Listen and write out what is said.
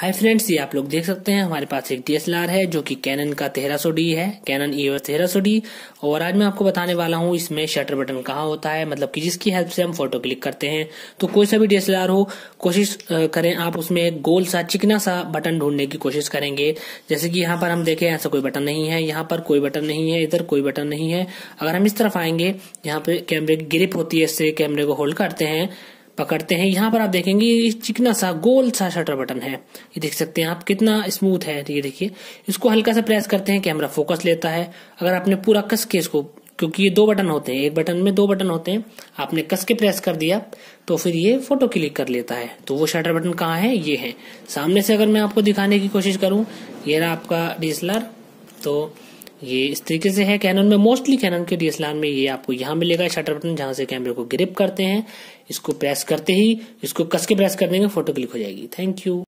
hi friends ये आप लोग देख सकते हैं हमारे पास एक डीएसएलआर है जो कि कैनन का तेरह डी है कैनन ईवर तेरह डी और आज मैं आपको बताने वाला हूँ इसमें शटर बटन कहाँ होता है मतलब कि जिसकी हेल्प से हम फोटो क्लिक करते हैं तो कोई सा भी डीएसएलआर हो कोशिश करें आप उसमें एक गोल सा चिकना सा बटन ढूंढने की कोशिश करेंगे जैसे कि यहाँ पर हम देखें ऐसा कोई बटन नहीं है यहाँ पर कोई बटन नहीं है इधर कोई बटन नहीं है अगर हम इस तरफ आएंगे यहाँ पे कैमरे की ग्रिप होती है इससे कैमरे को होल्ड करते हैं पकड़ते हैं यहाँ पर आप देखेंगे ये चिकना सा गोल सा शटर बटन है ये देख सकते हैं आप कितना स्मूथ है ये देखिए इसको हल्का सा प्रेस करते हैं कैमरा फोकस लेता है अगर आपने पूरा कस के इसको क्योंकि ये दो बटन होते हैं एक बटन में दो बटन होते हैं आपने कस के प्रेस कर दिया तो फिर ये फोटो क्लिक कर लेता है तो वो शटर बटन कहाँ है ये है सामने से अगर मैं आपको दिखाने की कोशिश करूं ये रहा आपका डीएसएलआर तो ये इस तरीके से है कैनन में मोस्टली कैनन के डीएसएलआर में ये आपको यहाँ मिलेगा शटर बटन जहां से कैमरे को ग्रिप करते हैं इसको प्रेस करते ही इसको कस के प्रेस कर देंगे फोटो क्लिक हो जाएगी थैंक यू